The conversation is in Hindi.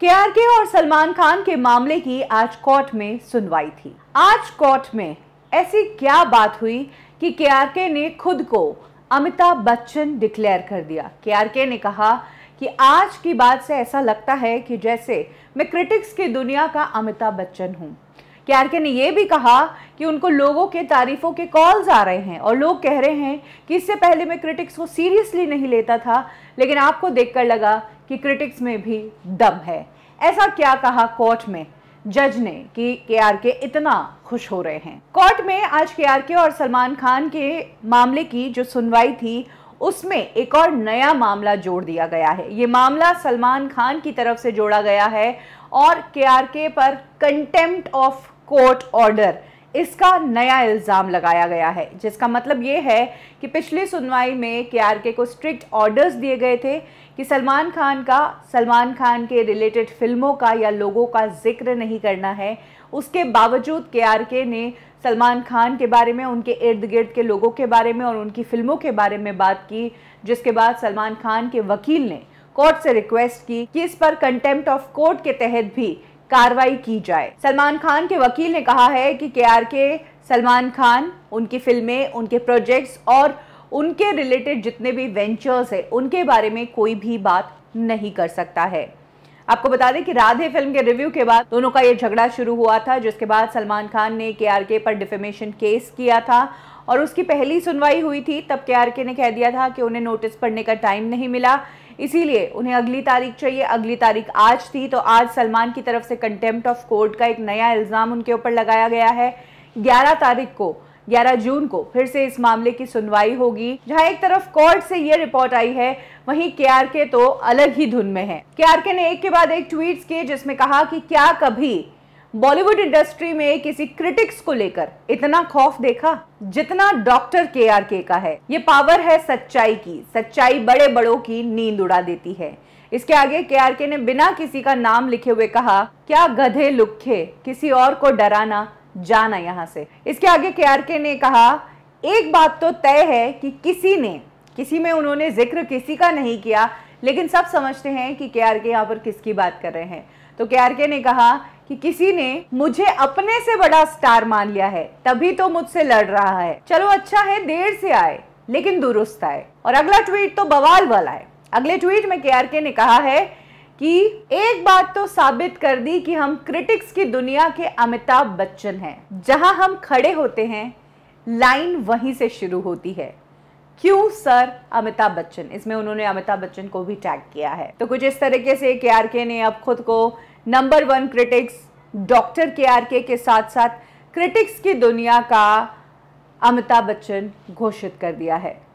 केआरके और सलमान खान के मामले की आज कोर्ट में सुनवाई थी आज कोर्ट में ऐसी क्या बात हुई कि केआरके ने खुद को अमिताभ बच्चन डिक्लेयर कर दिया केआरके ने कहा कि आज की बात से ऐसा लगता है कि जैसे मैं क्रिटिक्स की दुनिया का अमिताभ बच्चन हूँ केआरके ने यह भी कहा कि उनको लोगों के तारीफों के कॉल्स आ रहे हैं और लोग कह रहे हैं कि इससे पहले मैं क्रिटिक्स को सीरियसली नहीं लेता था लेकिन आपको देखकर लगा कि क्रिटिक्स में भी दम है ऐसा क्या कहा कोर्ट में जज ने कि के आर के इतना खुश हो रहे हैं कोर्ट में आज के आर के और सलमान खान के मामले की जो सुनवाई थी उसमें एक और नया मामला जोड़ दिया गया है ये मामला सलमान खान की तरफ से जोड़ा गया है और के आर के पर कंटेम्प्ट ऑफ कोर्ट ऑर्डर इसका नया इल्ज़ाम लगाया गया है जिसका मतलब ये है कि पिछली सुनवाई में के को स्ट्रिक्ट ऑर्डर्स दिए गए थे कि सलमान खान का सलमान खान के रिलेटेड फिल्मों का या लोगों का जिक्र नहीं करना है उसके बावजूद के ने सलमान खान के बारे में उनके इर्द गिर्द के लोगों के बारे में और उनकी फ़िल्मों के बारे में बात की जिसके बाद सलमान खान के वकील ने कोर्ट से रिक्वेस्ट की कि इस पर कंटेम्प्ट ऑफ कोर्ट के तहत भी कार्रवाई की जाए सलमान खान के वकील ने कहा है कि के सलमान खान उनकी फिल्में उनके प्रोजेक्ट्स और उनके रिलेटेड जितने भी वेंचर्स है उनके बारे में कोई भी बात नहीं कर सकता है आपको बता दें कि राधे फिल्म के रिव्यू के बाद दोनों का ये झगड़ा शुरू हुआ था जिसके बाद सलमान खान ने के आर के पर डिफेमेशन केस किया था और उसकी पहली सुनवाई हुई थी तब के आर के ने कह दिया था कि उन्हें नोटिस पढ़ने का टाइम नहीं मिला इसीलिए उन्हें अगली तारीख चाहिए अगली तारीख आज थी तो आज सलमान की तरफ से कंटेम्प्ट ऑफ कोर्ट का एक नया इल्ज़ाम उनके ऊपर लगाया गया है ग्यारह तारीख को 11 जून को फिर से इस मामले की सुनवाई होगी जहां एक तरफ कोर्ट से ये रिपोर्ट आई है वहीं के के तो अलग ही धुन में है के ने एक के बाद एक ट्वीट किए जिसमें कहा कि क्या कभी बॉलीवुड इंडस्ट्री में किसी क्रिटिक्स को लेकर इतना खौफ देखा जितना डॉक्टर के आर के का है ये पावर है सच्चाई की सच्चाई बड़े बड़ों की नींद उड़ा देती है इसके आगे के आर के ने बिना किसी का नाम लिखे हुए कहा क्या गधे लुखे किसी और को डराना जाना यहाँ से इसके आगे के आर के ने कहा एक बात तो तय है कि किसी ने किसी में उन्होंने जिक्र किसी का नहीं किया लेकिन सब समझते हैं कि के आर के यहाँ पर किसकी बात कर रहे हैं तो के आर के ने कहा कि किसी ने मुझे अपने से बड़ा स्टार मान लिया है तभी तो मुझसे लड़ रहा है चलो अच्छा है देर से आए लेकिन दुरुस्त आए और अगला ट्वीट तो बवाल वाला है अगले ट्वीट में के ने कहा है कि एक बात तो साबित कर दी कि हम क्रिटिक्स की दुनिया के अमिताभ बच्चन हैं जहां हम खड़े होते हैं लाइन वहीं से शुरू होती है क्यों सर अमिताभ बच्चन इसमें उन्होंने अमिताभ बच्चन को भी टैग किया है तो कुछ इस तरीके से के आर के ने अब खुद को number one critics doctor K R K के साथ साथ क्रिटिक्स की दुनिया का अमिताभ बच्चन घोषित कर दिया है